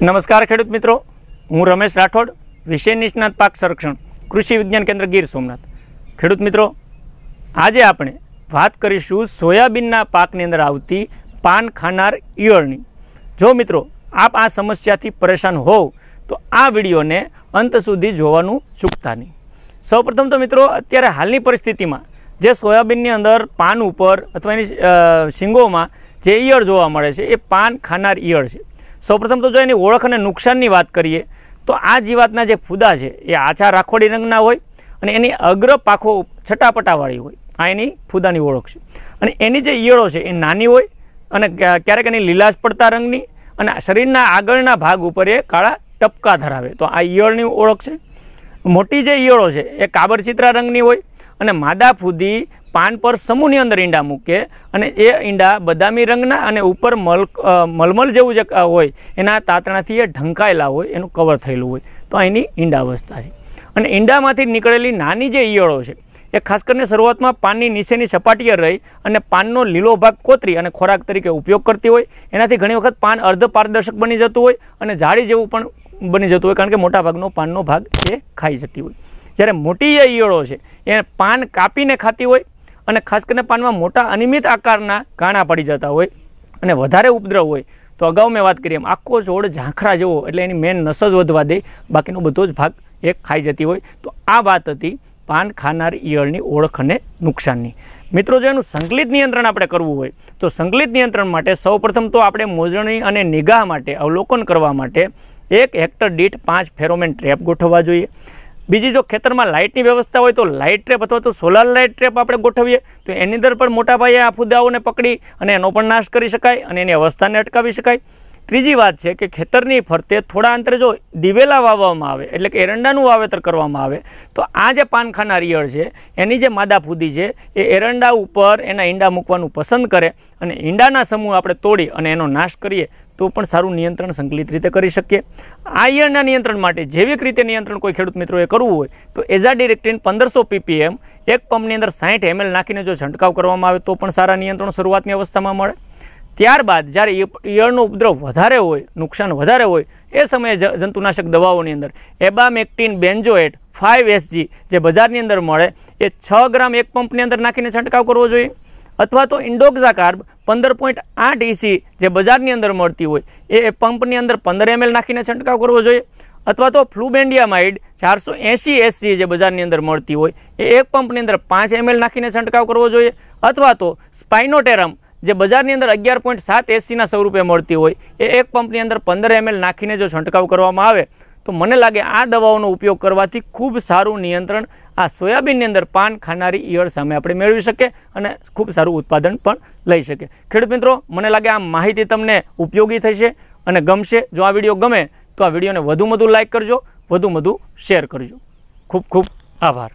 નમસ્કાર ખેડૂત મિત્રો હું રમેશ રાઠોડ વિષય નિષ્ણાત પાક સંરક્ષણ કૃષિ વિજ્ઞાન કેન્દ્ર ગીર સોમનાથ ખેડૂત મિત્રો આજે આપણે વાત કરીશું સોયાબીનના પાકની અંદર આવતી પાન ખાનાર ઈયળની જો મિત્રો આપ આ સમસ્યાથી પરેશાન હોવ તો આ વિડીયોને અંત સુધી જોવાનું ચૂકતા નહીં સૌપ્રથમ તો મિત્રો અત્યારે હાલની પરિસ્થિતિમાં જે સોયાબીનની અંદર પાન ઉપર અથવા એની શીંગોમાં જે ઈયળ જોવા મળે છે એ પાન ખાનાર ઈયળ છે સૌપ્રથમ તો જો એની ઓળખ અને નુકસાનની વાત કરીએ તો આ જીવાતના જે ફૂદા છે એ આછા રાખોડી રંગના હોય અને એની અગ્ર પાખો છટાપટાવાળી હોય આ એની ફૂદાની ઓળખ છે અને એની જે ઈયળો છે એ નાની હોય અને ક્યારેક એની લીલાશ પડતા રંગની અને શરીરના આગળના ભાગ ઉપર એ કાળા ટપકા ધરાવે તો આ ઈયળની ઓળખ છે મોટી જે ઈયળો છે એ કાબરચિત્રા રંગની હોય અને માદા ફૂદી પાન પર સમૂહની અંદર ઈંડા મૂકે અને એ ઈંડા બદામી રંગના અને ઉપર મલ મલમલ જેવું જે હોય એના તાતણાથી એ ઢંકાયેલા હોય એનું કવર થયેલું હોય તો એની ઈંડા અવસ્થા છે અને ઈંડામાંથી નીકળેલી નાની જે ઈયળો છે એ ખાસ કરીને શરૂઆતમાં પાનની નીચેની સપાટીએ રહી અને પાનનો લીલો ભાગ કોતરી અને ખોરાક તરીકે ઉપયોગ કરતી હોય એનાથી ઘણી વખત પાન અર્ધ પારદર્શક બની જતું હોય અને જાળી જેવું પણ બની જતું હોય કારણ કે મોટાભાગનો પાનનો ભાગ એ ખાઈ જતી હોય જ્યારે મોટી જે ઈયળો છે એ પાન કાપીને ખાતી હોય અને ખાસ કરીને પાનમાં મોટા અનિયમિત આકારના કાણા પડી જતા હોય અને વધારે ઉપદ્રવ હોય તો અગાઉ મેં વાત કરી એમ આખો છોડ ઝાંખરા જેવો એટલે એની મેન નસ જ વધવા દે બાકીનો બધો જ ભાગ એ ખાઈ જતી હોય તો આ વાત હતી પાન ખાનાર ઈયળની ઓળખ અને નુકસાનની મિત્રો જો એનું સંકલિત નિયંત્રણ આપણે કરવું હોય તો સંકલિત નિયંત્રણ માટે સૌપ્રથમ તો આપણે મોજણી અને નિગાહ માટે અવલોકન કરવા માટે એક હેક્ટર દીઠ પાંચ ફેરોમેન ટ્રેપ ગોઠવવા જોઈએ બીજી જો ખેતરમાં લાઇટની વ્યવસ્થા હોય તો લાઇટ ટ્રેપ અથવા તો સોલાર લાઇટ ટ્રેપ આપણે ગોઠવીએ તો એની અંદર પણ મોટા પાયે આ ફુદાઓને પકડી અને એનો પણ નાશ કરી શકાય અને એની અવસ્થાને અટકાવી શકાય ત્રીજી વાત છે કે ખેતરની ફરતે થોડા અંતરે જો દિવેલા વાવવામાં આવે એટલે કે એરંડાનું વાવેતર કરવામાં આવે તો આ જે પાનખાના રિયળ છે એની જે માદા ફૂદી છે એ એરંડા ઉપર એના ઈંડા મૂકવાનું પસંદ કરે અને ઈંડાના સમૂહ આપણે તોડી અને એનો નાશ કરીએ તો પણ સારુ નિયંત્રણ સંકલિત રીતે કરી શકે આયર્ના નિયંત્રણ માટે જૈવિક રીતે નિયંત્રણ કોઈ ખેડૂત મિત્રો એ કરવું હોય તો એઝા ડિરેક્ટિન 1500 पीपीएम એક પંપ ની અંદર 60 ml નાખીને જો ઝટકાવ કરવામાં આવે તો પણ સારા નિયંત્રણ શરૂઆતની અવસ્થામાં મળે ત્યાર બાદ જ્યારે યરનો ઉપદ્રવ વધારે હોય નુકસાન વધારે હોય એ સમયે જંતુનાશક દવાઓની અંદર એબામેક્ટીન બેન્જોએટ 5 एसजी જે બજારની અંદર મળે એ 6 ગ્રામ એક પંપ ની અંદર નાખીને ઝટકાવ કરવો જોઈએ અથવા તો ઇન્ડોગઝાકાર્બ પંદર પોઈન્ટ આઠ ઇસી જે બજારની અંદર મળતી હોય એ પંપની અંદર પંદર એમએલ નાખીને છંટકાવ કરવો જોઈએ અથવા તો ફ્લુબેન્ડિયામાઇડ ચારસો એંસી એસસી જે બજારની અંદર મળતી હોય એ એક પંપની અંદર પાંચ એમએલ નાખીને છંટકાવ કરવો જોઈએ અથવા તો સ્પાઇનોટેરમ જે બજારની અંદર અગિયાર પોઈન્ટ સાત એસીના સ્વરૂપે મળતી હોય એ એક પંપની અંદર પંદર એમએલ નાખીને જો છંટકાવ કરવામાં આવે તો મને લાગે આ દવાઓનો ઉપયોગ કરવાથી ખૂબ સારું નિયંત્રણ આ સોયાબીનની અંદર પાન ખાનારી ઈયળ સામે આપણે મેળવી શકીએ અને ખૂબ સારું ઉત્પાદન પણ લઈ શકીએ ખેડૂત મિત્રો મને લાગે આ માહિતી તમને ઉપયોગી થશે અને ગમશે જો આ વિડીયો ગમે તો આ વિડીયોને વધુ વધુ લાઇક કરજો વધુ વધુ શેર કરજો ખૂબ ખૂબ આભાર